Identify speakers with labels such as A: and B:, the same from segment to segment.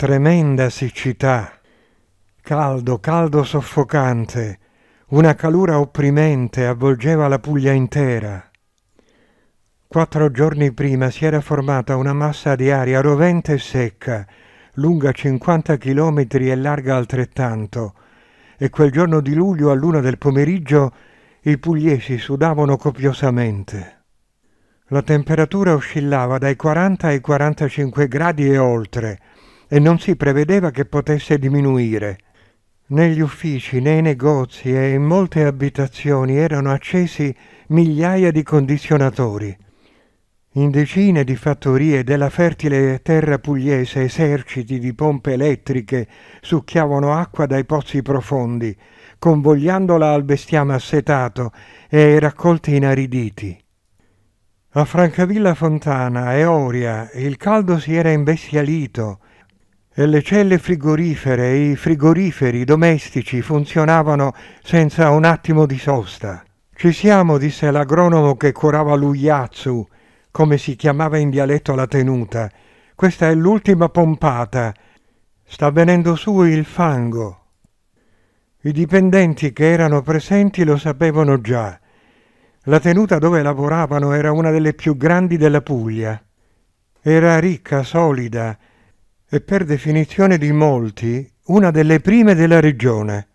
A: tremenda siccità, caldo, caldo soffocante, una calura opprimente avvolgeva la Puglia intera. Quattro giorni prima si era formata una massa di aria rovente e secca, lunga 50 chilometri e larga altrettanto, e quel giorno di luglio all'una del pomeriggio i pugliesi sudavano copiosamente. La temperatura oscillava dai 40 ai 45 gradi e oltre, e non si prevedeva che potesse diminuire. Negli uffici, nei negozi e in molte abitazioni erano accesi migliaia di condizionatori. In decine di fattorie della fertile terra pugliese eserciti di pompe elettriche succhiavano acqua dai pozzi profondi, convogliandola al bestiame assetato e ai raccolti inariditi. A Francavilla Fontana e Oria il caldo si era imbestialito le celle frigorifere e i frigoriferi domestici funzionavano senza un attimo di sosta. Ci siamo, disse l'agronomo che curava l'Uyatsu, come si chiamava in dialetto la tenuta. Questa è l'ultima pompata. Sta venendo su il fango. I dipendenti che erano presenti lo sapevano già. La tenuta dove lavoravano era una delle più grandi della Puglia. Era ricca, solida, e per definizione di molti una delle prime della regione,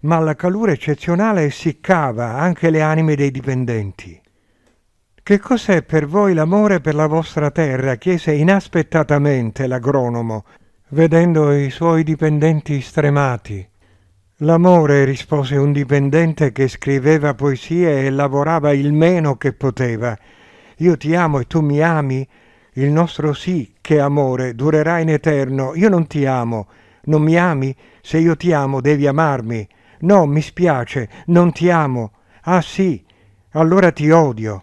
A: ma la calura eccezionale essiccava anche le anime dei dipendenti. Che cos'è per voi l'amore per la vostra terra? chiese inaspettatamente l'agronomo, vedendo i suoi dipendenti stremati. L'amore, rispose un dipendente che scriveva poesie e lavorava il meno che poteva. Io ti amo e tu mi ami, il nostro sì che amore durerà in eterno. Io non ti amo. Non mi ami? Se io ti amo devi amarmi. No, mi spiace, non ti amo. Ah sì, allora ti odio.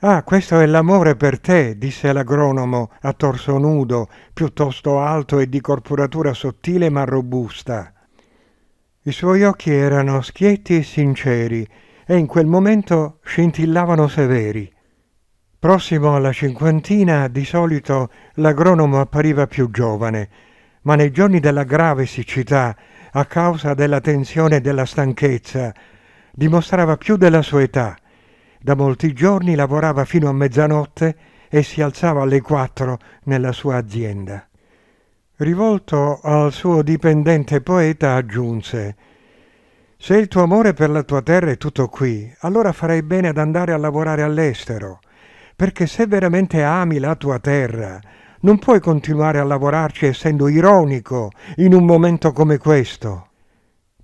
A: Ah, questo è l'amore per te, disse l'agronomo a torso nudo, piuttosto alto e di corporatura sottile ma robusta. I suoi occhi erano schietti e sinceri e in quel momento scintillavano severi. Prossimo alla cinquantina, di solito l'agronomo appariva più giovane, ma nei giorni della grave siccità, a causa della tensione e della stanchezza, dimostrava più della sua età. Da molti giorni lavorava fino a mezzanotte e si alzava alle quattro nella sua azienda. Rivolto al suo dipendente poeta aggiunse Se il tuo amore per la tua terra è tutto qui, allora farai bene ad andare a lavorare all'estero perché se veramente ami la tua terra, non puoi continuare a lavorarci essendo ironico in un momento come questo.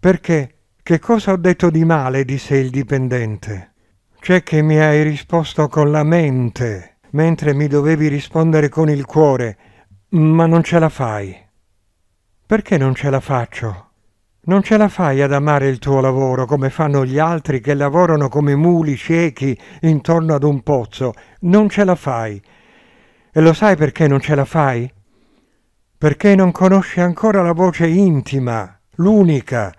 A: Perché che cosa ho detto di male? disse il dipendente. C'è che mi hai risposto con la mente, mentre mi dovevi rispondere con il cuore, ma non ce la fai. Perché non ce la faccio? Non ce la fai ad amare il tuo lavoro come fanno gli altri che lavorano come muli ciechi intorno ad un pozzo. Non ce la fai. E lo sai perché non ce la fai? Perché non conosci ancora la voce intima, l'unica,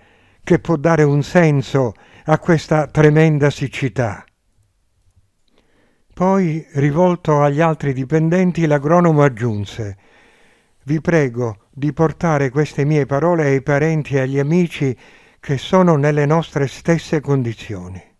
A: che può dare un senso a questa tremenda siccità. Poi, rivolto agli altri dipendenti, l'agronomo aggiunse vi prego di portare queste mie parole ai parenti e agli amici che sono nelle nostre stesse condizioni.